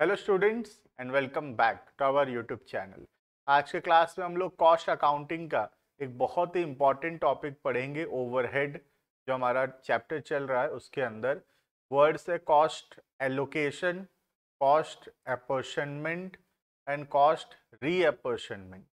hello students and welcome back to our YouTube channel आज के class में हम लोग कॉस्ट अकाउंटिंग का एक बहुत ही इम्पॉर्टेंट टॉपिक पढ़ेंगे ओवरहेड जो हमारा चैप्टर चल रहा है उसके अंदर वर्ड्स है cost allocation cost apportionment and cost reapportionment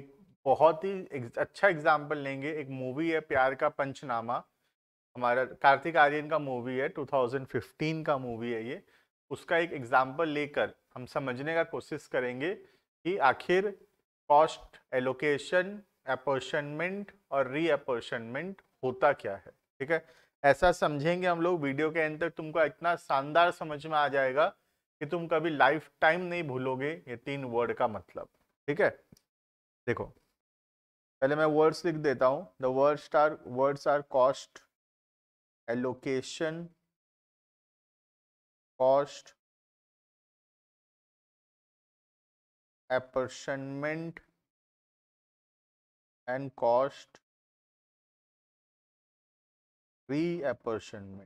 एक बहुत ही अच्छा एग्जाम्पल लेंगे एक मूवी है प्यार का पंचनामा हमारा कार्तिक आर्यन का मूवी है 2015 का मूवी है ये उसका एक एग्जाम्पल लेकर हम समझने का कोशिश करेंगे कि आखिर कॉस्ट एलोकेशन अपर्शनमेंट और अपोर्शनमेंट होता क्या है ठीक है ऐसा समझेंगे हम लोग वीडियो के अंदर तुमको इतना शानदार समझ में आ जाएगा कि तुम कभी लाइफ टाइम नहीं भूलोगे ये तीन वर्ड का मतलब ठीक है देखो पहले मैं वर्ड्स लिख देता हूँ the words are words are cost allocation cost and cost re reapportionment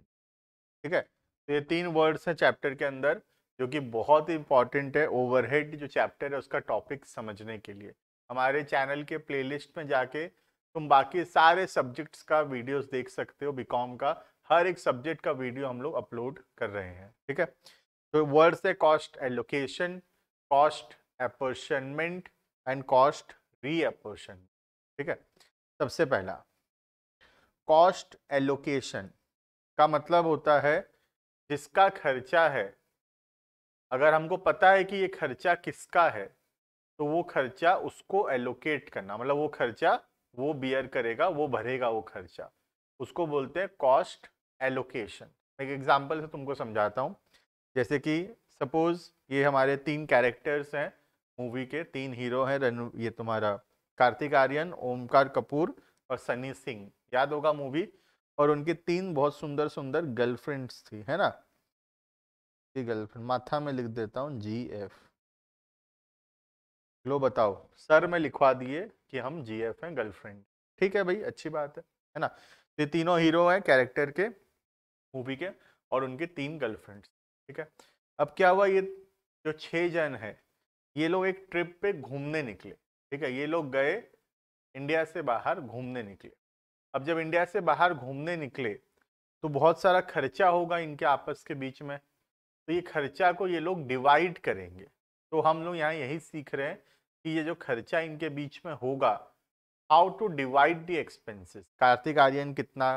ठीक है तो ये तीन वर्ड्स हैं चैप्टर के अंदर जो कि बहुत ही इंपॉर्टेंट है ओवरहेड जो चैप्टर है उसका टॉपिक समझने के लिए हमारे चैनल के प्लेलिस्ट में जाके तुम बाकी सारे सब्जेक्ट्स का वीडियोस देख सकते हो बीकॉम का हर एक सब्जेक्ट का वीडियो हम लोग अपलोड कर रहे हैं ठीक है तो वर्ड्स है cost allocation cost apportionment and cost reapportion ठीक है सबसे पहला कॉस्ट एलोकेशन का मतलब होता है जिसका खर्चा है अगर हमको पता है कि ये खर्चा किसका है तो वो खर्चा उसको एलोकेट करना मतलब वो खर्चा वो बियर करेगा वो भरेगा वो खर्चा उसको बोलते हैं कॉस्ट एलोकेशन एक एग्जाम्पल से तुमको समझाता हूँ जैसे कि सपोज़ ये हमारे तीन कैरेक्टर्स हैं मूवी के तीन हीरो हैं रनु ये तुम्हारा कार्तिक आर्यन ओमकार कपूर और सनी सिंह याद होगा मूवी और उनकी तीन बहुत सुंदर सुंदर गर्लफ्रेंड्स थी है ना ये गर्लफ्रेंड माथा में लिख देता हूँ जी एफ लो बताओ सर में लिखवा दिए कि हम जी एफ हैं गर्लफ्रेंड ठीक है भाई अच्छी बात है है ना ये तीनों हीरो हैं कैरेक्टर के मूवी के और उनके तीन गर्लफ्रेंड्स ठीक है अब क्या हुआ ये जो छः जन है ये लोग एक ट्रिप पे घूमने निकले ठीक है ये लोग गए इंडिया से बाहर घूमने निकले अब जब इंडिया से बाहर घूमने निकले तो बहुत सारा खर्चा होगा इनके आपस के बीच में तो ये खर्चा को ये लोग डिवाइड करेंगे तो हम लोग यहाँ यही सीख रहे हैं कि ये जो खर्चा इनके बीच में होगा how to divide the expenses Kartik Aaryan कितना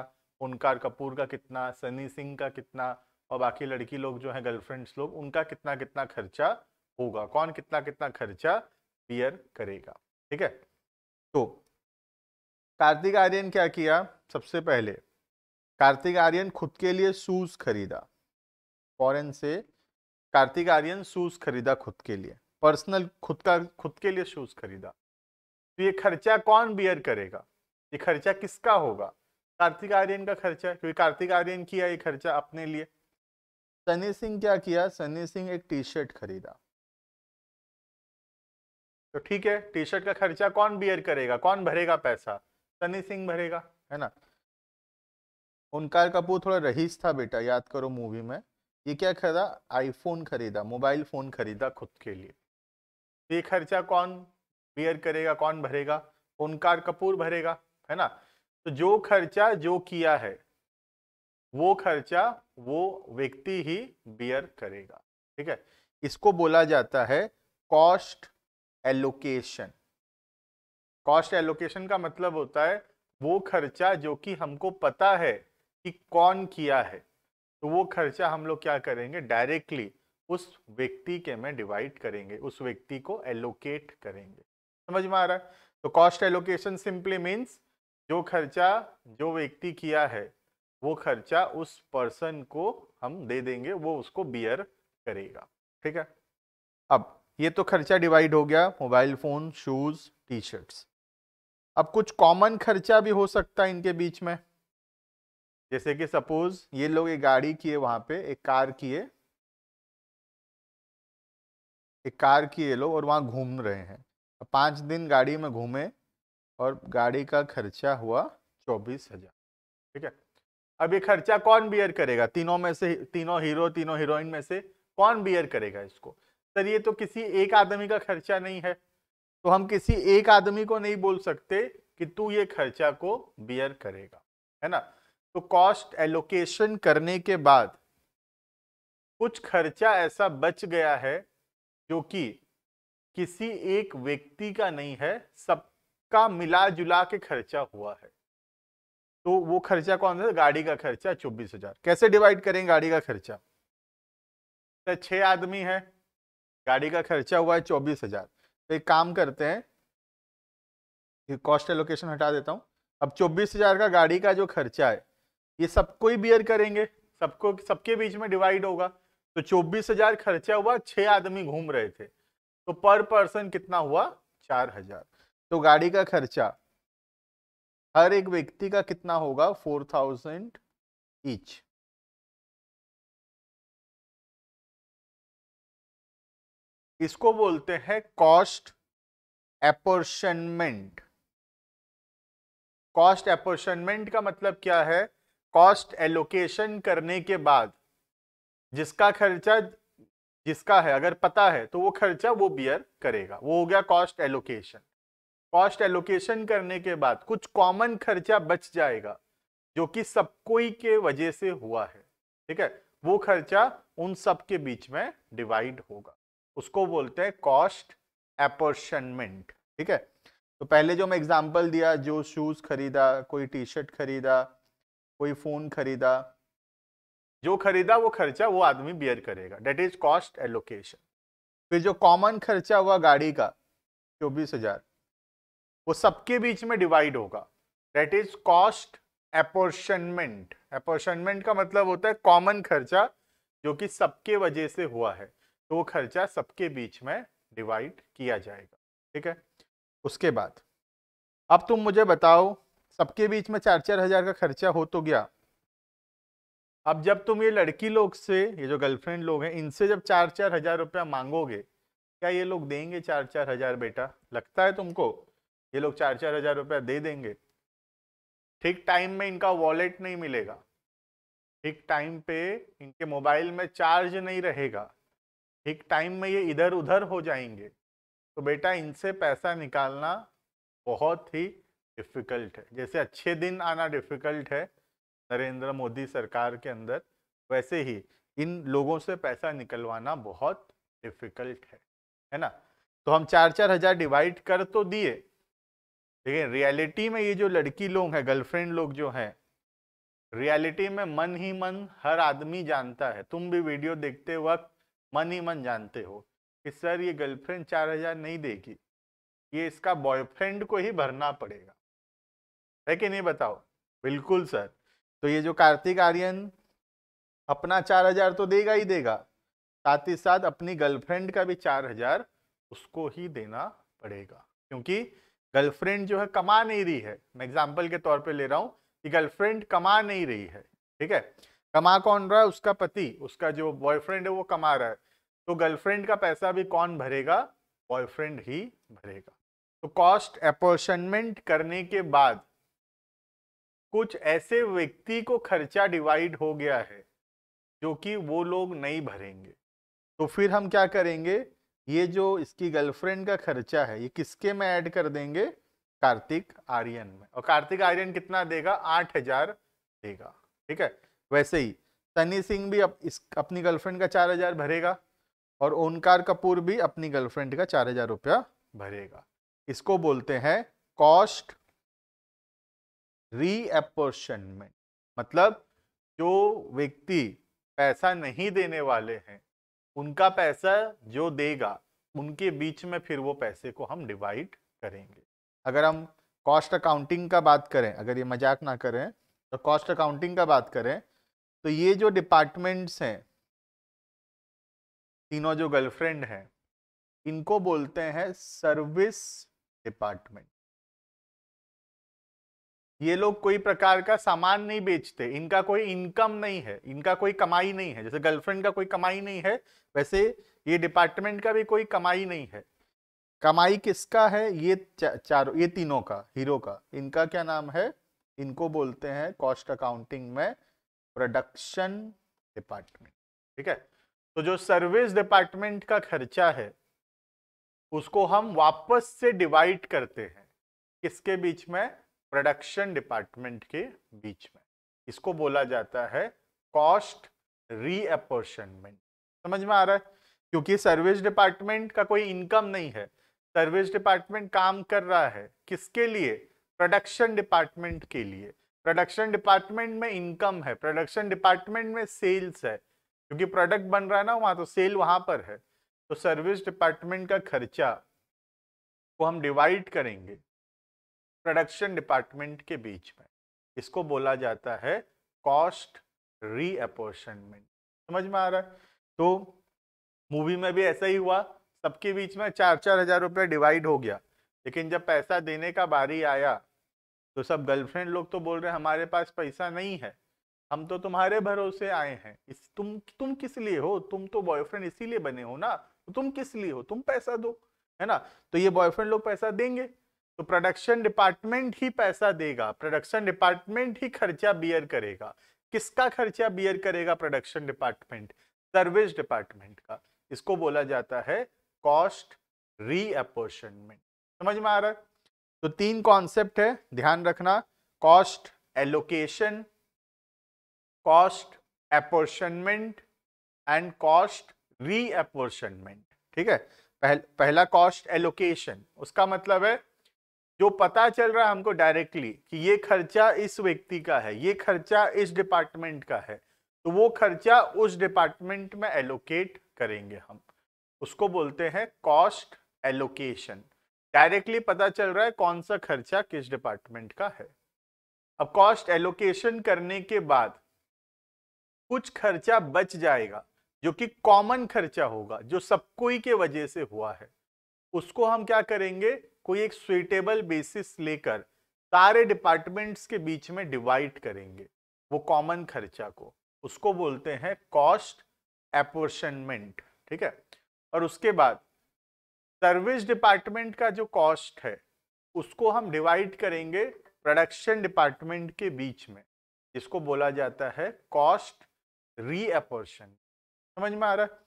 ओनकार कपूर का कितना सनी सिंह का कितना और बाकी लड़की लोग जो हैं गर्लफ्रेंड्स लोग उनका कितना कितना खर्चा होगा कौन कितना कितना खर्चा बियर करेगा ठीक है तो कार्तिक आर्यन क्या किया सबसे पहले कार्तिक आर्यन खुद के लिए शूज खरीदा फॉरेन से कार्तिक आर्यन शूज खरीदा खुद के लिए पर्सनल खुद का खुद के लिए शूज खरीदा तो ये खर्चा कौन बियर करेगा ये खर्चा किसका होगा कार्तिक आर्यन का खर्चा क्योंकि कार्तिक आर्यन किया ये खर्चा अपने लिए सनी सिंह क्या किया सनी सिंह एक टी शर्ट खरीदा तो ठीक है टी शर्ट का खर्चा कौन बियर करेगा कौन भरेगा पैसा सनी सिंह भरेगा है ना ओनकार कपूर थोड़ा रहीस था बेटा याद करो मूवी में ये क्या खरीदा आईफोन खरीदा मोबाइल फोन खरीदा खुद के लिए तो ये खर्चा कौन बियर करेगा कौन भरेगा ओंकार कपूर भरेगा है ना तो जो खर्चा जो किया है वो खर्चा वो व्यक्ति ही बियर करेगा ठीक है इसको बोला जाता है कॉस्ट एलोकेशन कॉस्ट एलोकेशन का मतलब होता है वो खर्चा जो कि हमको पता है कि कौन किया है तो वो खर्चा हम लोग क्या करेंगे डायरेक्टली उस व्यक्ति के में डिवाइड करेंगे उस व्यक्ति को एलोकेट करेंगे समझ में आ रहा है तो कॉस्ट एलोकेशन सिंपली मीन्स जो खर्चा जो व्यक्ति किया है वो खर्चा उस पर्सन को हम दे देंगे वो उसको बियर करेगा ठीक है अब ये तो खर्चा डिवाइड हो गया mobile phone shoes T shirts अब कुछ कॉमन खर्चा भी हो सकता है इनके बीच में जैसे कि सपोज ये लोग एक गाड़ी किए वहां पे एक कार किए एक कार किए लोग और वहां घूम रहे हैं पांच दिन गाड़ी में घूमे और गाड़ी का खर्चा हुआ चौबीस हजार ठीक है अब ये खर्चा कौन बियर करेगा तीनों में से तीनों हीरो तीनों हीरोइन में से कौन बियर करेगा इसको सर ये तो किसी एक आदमी का खर्चा नहीं है तो हम किसी एक आदमी को नहीं बोल सकते कि तू ये खर्चा को बियर करेगा है ना तो कॉस्ट एलोकेशन करने के बाद कुछ खर्चा ऐसा बच गया है जो कि किसी एक व्यक्ति का नहीं है सब का मिला जुला के खर्चा हुआ है तो वो खर्चा कौन सा गाड़ी का खर्चा चौबीस हजार कैसे डिवाइड करें गाड़ी का खर्चा तो छह आदमी है गाड़ी का खर्चा हुआ है चौबीस हजार तो एक काम करते हैं ये कॉस्ट एलोकेशन हटा देता हूं अब चौबीस हजार का गाड़ी का जो खर्चा है ये सबको ही बियर करेंगे सबको सबके बीच में डिवाइड होगा तो चौबीस हजार खर्चा हुआ छह आदमी घूम रहे थे तो पर पर्सन कितना हुआ चार हजार तो गाड़ी का खर्चा हर एक व्यक्ति का कितना होगा फोर थाउजेंड ईच इसको बोलते हैं कॉस्ट एपोर्शनमेंट कॉस्ट एपोर्शनमेंट का मतलब क्या है कॉस्ट एलोकेशन करने के बाद जिसका खर्चा जिसका है अगर पता है तो वो खर्चा वो बियर करेगा वो हो गया कॉस्ट एलोकेशन कॉस्ट एलोकेशन करने के बाद कुछ कॉमन खर्चा बच जाएगा जो कि सबको कोई के वजह से हुआ है ठीक है वो खर्चा उन सब के बीच में डिवाइड होगा उसको बोलते हैं कॉस्ट एपोर्शनमेंट ठीक है तो पहले जो मैं एग्जांपल दिया जो शूज खरीदा कोई टी शर्ट खरीदा कोई फोन खरीदा जो खरीदा वो खर्चा वो आदमी बियर करेगा डेट इज कॉस्ट एलोकेशन फिर जो कॉमन खर्चा हुआ गाड़ी का चौबीस हजार वो सबके बीच में डिवाइड होगा that is cost apportionment apportionment का मतलब होता है कॉमन खर्चा जो कि सबके वजह से हुआ है तो वो खर्चा सबके बीच में डिवाइड किया जाएगा ठीक है उसके बाद अब तुम मुझे बताओ सबके बीच में चार चार हजार का खर्चा हो तो गया अब जब तुम ये लड़की लोग से ये जो गर्लफ्रेंड लोग हैं इनसे जब चार चार हजार रुपया मांगोगे क्या ये लोग देंगे चार चार हजार बेटा लगता है तुमको ये लोग चार चार हजार रुपया दे देंगे ठीक टाइम में इनका वॉलेट नहीं मिलेगा ठीक टाइम पे इनके मोबाइल में चार्ज नहीं रहेगा ठीक टाइम में ये इधर उधर हो जाएंगे तो बेटा इनसे पैसा निकालना बहुत ही डिफ़िकल्ट है जैसे अच्छे दिन आना डिफ़िकल्ट है नरेंद्र मोदी सरकार के अंदर वैसे ही इन लोगों से पैसा निकलवाना बहुत डिफ़िकल्ट है है ना तो हम चार चार हज़ार डिवाइड कर तो दिए लेकिन रियलिटी में ये जो लड़की लोग हैं गर्लफ्रेंड लोग जो हैं रियलिटी में मन ही मन हर आदमी जानता है तुम भी वीडियो देखते वक्त मन ही मन जानते हो कि सर ये गर्लफ्रेंड चार हजार नहीं देगी ये इसका बॉयफ्रेंड को ही भरना पड़ेगा है कि नहीं बताओ बिल्कुल सर तो ये जो कार्तिक आर्यन अपना चार हजार तो देगा ही देगा साथ ही साथ अपनी गर्लफ्रेंड का भी चार हजार उसको ही देना पड़ेगा क्योंकि गर्लफ्रेंड जो है कमा नहीं रही है मैं एग्जाम्पल के तौर पर ले रहा हूँ कि गर्लफ्रेंड कमा नहीं रही है ठीक है कमा कौन रहा है उसका पति उसका जो बॉयफ्रेंड है वो कमा रहा है तो गर्लफ्रेंड का पैसा भी कौन भरेगा बॉयफ्रेंड ही भरेगा तो कॉस्ट अपोर्शनमेंट करने के बाद कुछ ऐसे व्यक्ति को खर्चा डिवाइड हो गया है जो कि वो लोग नहीं भरेंगे तो फिर हम क्या करेंगे ये जो इसकी गर्लफ्रेंड का खर्चा है ये किसके में ऐड कर देंगे कार्तिक आर्यन में और कार्तिक आर्यन कितना देगा आठ हजार देगा ठीक है वैसे ही सनी सिंह भी अप, इस अपनी गर्लफ्रेंड का चार हजार भरेगा और ओंकार कपूर भी अपनी गर्लफ्रेंड का चार हजार रुपया भरेगा इसको बोलते हैं कॉस्ट रीअपोर्शनमेंट मतलब जो व्यक्ति पैसा नहीं देने वाले हैं उनका पैसा जो देगा उनके बीच में फिर वो पैसे को हम डिवाइड करेंगे अगर हम कॉस्ट अकाउंटिंग का बात करें अगर ये मजाक ना करें तो कॉस्ट अकाउंटिंग का बात करें तो ये जो डिपार्टमेंट्स हैं तीनों जो गर्लफ्रेंड हैं इनको बोलते हैं सर्विस डिपार्टमेंट ये लोग कोई प्रकार का सामान नहीं बेचते इनका कोई इनकम नहीं है इनका कोई कमाई नहीं है जैसे गर्लफ्रेंड का कोई कमाई नहीं है वैसे ये डिपार्टमेंट का भी कोई कमाई नहीं है कमाई किसका है ये चा, चारों ये तीनों का हीरो का इनका क्या नाम है इनको बोलते हैं कॉस्ट अकाउंटिंग में प्रोडक्शन डिपार्टमेंट ठीक है तो जो सर्विस डिपार्टमेंट का खर्चा है उसको हम वापस से डिवाइड करते हैं किसके बीच में प्रोडक्शन डिपार्टमेंट के बीच में इसको बोला जाता है कॉस्ट रीअपोर्शनमेंट समझ में आ रहा है क्योंकि सर्विस डिपार्टमेंट का कोई इनकम नहीं है सर्विस डिपार्टमेंट काम कर रहा है किसके लिए प्रोडक्शन डिपार्टमेंट के लिए प्रोडक्शन डिपार्टमेंट में इनकम है प्रोडक्शन डिपार्टमेंट में सेल्स है क्योंकि प्रोडक्ट बन रहा है ना वहां तो सेल वहां पर है तो सर्विस डिपार्टमेंट का खर्चा को हम डिवाइड करेंगे प्रोडक्शन डिपार्टमेंट के बीच में इसको बोला जाता है कॉस्ट रीअपोर्शनमेंट समझ में आ रहा है तो मूवी में भी ऐसा ही हुआ सबके बीच में चार चार हजार रुपया डिवाइड हो गया लेकिन जब पैसा देने का बारी आया तो सब गर्लफ्रेंड लोग तो बोल रहे हैं हमारे पास पैसा नहीं है हम तो तुम्हारे भरोसे आए हैं इस तुम तुम किस लिए हो तुम तो बॉयफ्रेंड इसीलिए बने हो ना तो तुम किस लिए हो तुम पैसा दो है ना तो ये बॉयफ्रेंड लोग पैसा देंगे तो प्रोडक्शन डिपार्टमेंट ही पैसा देगा प्रोडक्शन डिपार्टमेंट ही खर्चा बियर करेगा किसका खर्चा बियर करेगा प्रोडक्शन डिपार्टमेंट सर्विस डिपार्टमेंट का इसको बोला जाता है कॉस्ट रीअपोर्शनमेंट समझ में आ रहा है तो तीन कॉन्सेप्ट है ध्यान रखना cost allocation cost apportionment and cost reapportionment ठीक है पहल, पहला कॉस्ट एलोकेशन उसका मतलब है जो पता चल रहा है हमको डायरेक्टली कि ये खर्चा इस व्यक्ति का है ये खर्चा इस डिपार्टमेंट का है तो वो खर्चा उस डिपार्टमेंट में एलोकेट करेंगे हम उसको बोलते हैं कॉस्ट एलोकेशन डायरेक्टली पता चल रहा है कौन सा खर्चा किस डिपार्टमेंट का है अब कॉस्ट एलोकेशन करने के बाद कुछ खर्चा बच जाएगा जो कि कॉमन खर्चा होगा जो सबको के वजह से हुआ है उसको हम क्या करेंगे कोई एक स्वीटेबल बेसिस लेकर सारे डिपार्टमेंट्स के बीच में डिवाइड करेंगे वो कॉमन खर्चा को उसको बोलते हैं कॉस्ट एपोर्शनमेंट ठीक है और उसके बाद सर्विस डिपार्टमेंट का जो कॉस्ट है उसको हम डिवाइड करेंगे प्रोडक्शन डिपार्टमेंट के बीच में इसको बोला जाता है कॉस्ट रीअपोर्शन समझ में आ रहा है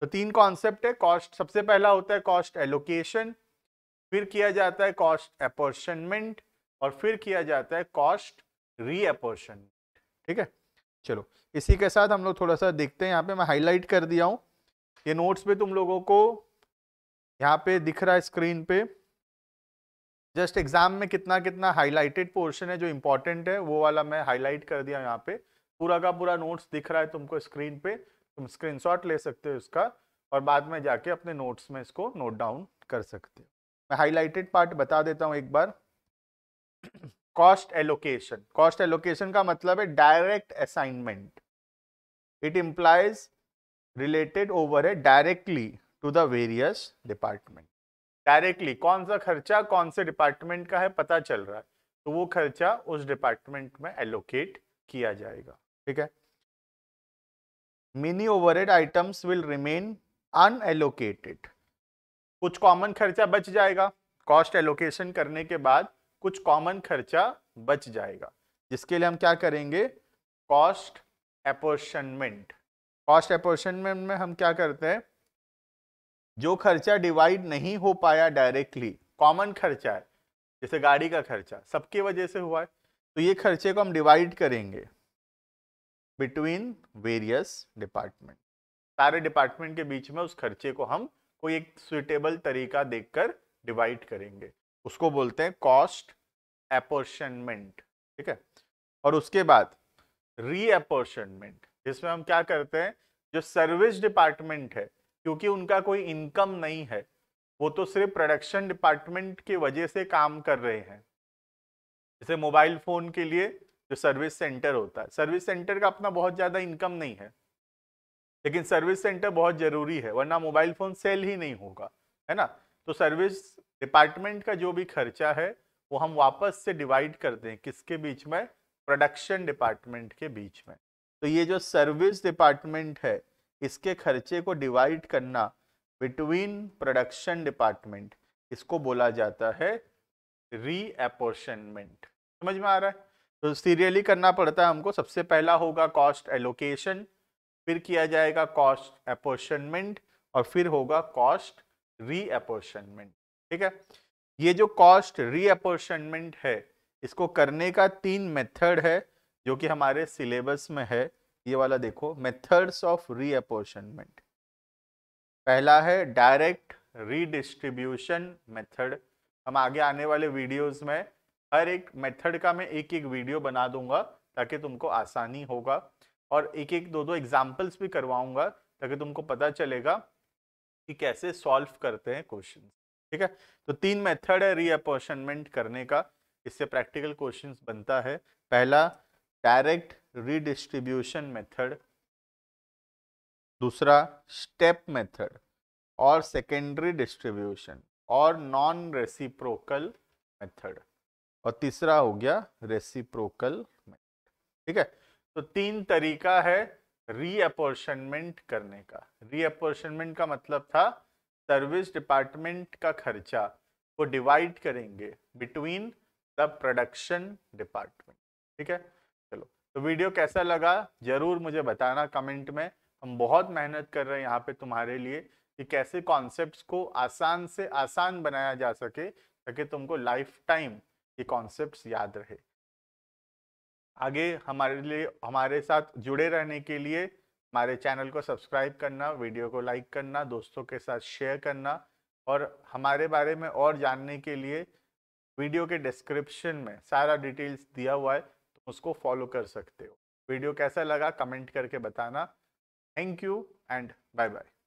तो तीन कॉन्सेप्ट है कॉस्ट सबसे पहला होता है कॉस्ट एलोकेशन फिर किया जाता है कॉस्ट अपोर्शनमेंट और फिर किया जाता है कॉस्ट रीअपोर्शनमेंट ठीक है चलो इसी के साथ हम लोग थोड़ा सा देखते हैं यहाँ पे मैं हाईलाइट कर दिया हूँ ये नोट्स पे तुम लोगों को यहाँ पे दिख रहा है स्क्रीन पे जस्ट एग्जाम में कितना कितना हाईलाइटेड पोर्शन है जो इम्पोर्टेंट है वो वाला मैं हाईलाइट कर दिया यहाँ पे पूरा का पूरा नोट्स दिख रहा है तुमको स्क्रीन पे तुम स्क्रीनशॉट ले सकते हो इसका और बाद में जाके अपने नोट्स में इसको नोट डाउन कर सकते हो मैं हाईलाइटेड पार्ट बता देता हूं एक बार कॉस्ट एलोकेशन कॉस्ट एलोकेशन का मतलब है direct assignment it implies related over है directly to the various department directly कौन सा खर्चा कौन से डिपार्टमेंट का है पता चल रहा है तो वो खर्चा उस डिपार्टमेंट में एलोकेट किया जाएगा ठीक है many overhead items will remain unallocated कुछ कॉमन खर्चा बच जाएगा कॉस्ट एलोकेशन करने के बाद कुछ कॉमन खर्चा बच जाएगा जिसके लिए हम क्या करेंगे कॉस्ट अपोर्शनमेंट कॉस्ट अपोर्शनमेंट में हम क्या करते हैं जो खर्चा डिवाइड नहीं हो पाया डायरेक्टली कॉमन खर्चा है जैसे गाड़ी का खर्चा सबके वजह से हुआ है तो ये खर्चे को हम डिवाइड करेंगे बिटवीन वेरियस डिपार्टमेंट सारे डिपार्टमेंट के बीच में उस खर्चे को हम कोई एक सुइटेबल तरीका देखकर डिवाइड करेंगे उसको बोलते हैं कॉस्ट अपोर्शनमेंट ठीक है और उसके बाद रीअपोर्शनमेंट जिसमें हम क्या करते हैं जो सर्विस डिपार्टमेंट है क्योंकि उनका कोई इनकम नहीं है वो तो सिर्फ प्रोडक्शन डिपार्टमेंट की वजह से काम कर रहे हैं जैसे मोबाइल फ़ोन के लिए जो सर्विस सेंटर होता है सर्विस सेंटर का अपना बहुत ज़्यादा इनकम नहीं है लेकिन सर्विस सेंटर बहुत ज़रूरी है वरना मोबाइल फ़ोन सेल ही नहीं होगा है ना तो सर्विस डिपार्टमेंट का जो भी खर्चा है वो हम वापस से डिवाइड करते हैं किसके बीच में प्रोडक्शन डिपार्टमेंट के बीच में तो ये जो सर्विस डिपार्टमेंट है इसके खर्चे को डिवाइड करना बिटवीन प्रोडक्शन डिपार्टमेंट इसको बोला जाता है रीअपोर्शनमेंट समझ में आ रहा है तो सीरियली करना पड़ता है हमको सबसे पहला होगा कॉस्ट एलोकेशन फिर किया जाएगा कॉस्ट अपोर्शनमेंट और फिर होगा कॉस्ट रीअपोर्शनमेंट ठीक है ये जो कॉस्ट रीअपोर्शनमेंट है इसको करने का तीन मेथड है जो कि हमारे सिलेबस में है ये वाला देखो मेथड्स ऑफ रीअपोर्शनमेंट पहला है डायरेक्ट रीडिस्ट्रीब्यूशन मेथड हम आगे आने वाले वीडियोस में हर एक मेथड का मैं एक एक वीडियो बना दूंगा ताकि तुमको आसानी होगा और एक एक दो दो एग्जाम्पल्स भी करवाऊंगा ताकि तुमको पता चलेगा कि कैसे सॉल्व करते हैं क्वेश्चन ठीक है तो तीन मेथड है रीअपोर्शनमेंट करने का इससे प्रैक्टिकल क्वेश्चंस बनता है पहला डायरेक्ट रीडिस्ट्रीब्यूशन मेथड दूसरा स्टेप मेथड और सेकेंडरी डिस्ट्रीब्यूशन और नॉन रेसिप्रोकल मेथड और तीसरा हो गया रेसिप्रोकल मेथड ठीक है तो तीन तरीका है रीअपोर्शनमेंट करने का रीअपोर्शनमेंट का मतलब था सर्विस डिपार्टमेंट का खर्चा वो डिवाइड करेंगे बिटवीन द प्रोडक्शन डिपार्टमेंट ठीक है चलो तो वीडियो कैसा लगा जरूर मुझे बताना कमेंट में हम बहुत मेहनत कर रहे हैं यहाँ पे तुम्हारे लिए कि कैसे कॉन्सेप्ट्स को आसान से आसान बनाया जा सके ताकि तुमको लाइफ टाइम ये कॉन्सेप्ट याद रहे आगे हमारे लिए हमारे साथ जुड़े रहने के लिए हमारे चैनल को सब्सक्राइब करना वीडियो को लाइक करना दोस्तों के साथ शेयर करना और हमारे बारे में और जानने के लिए वीडियो के डिस्क्रिप्शन में सारा डिटेल्स दिया हुआ है तो उसको फॉलो कर सकते हो वीडियो कैसा लगा कमेंट करके बताना thank you and bye bye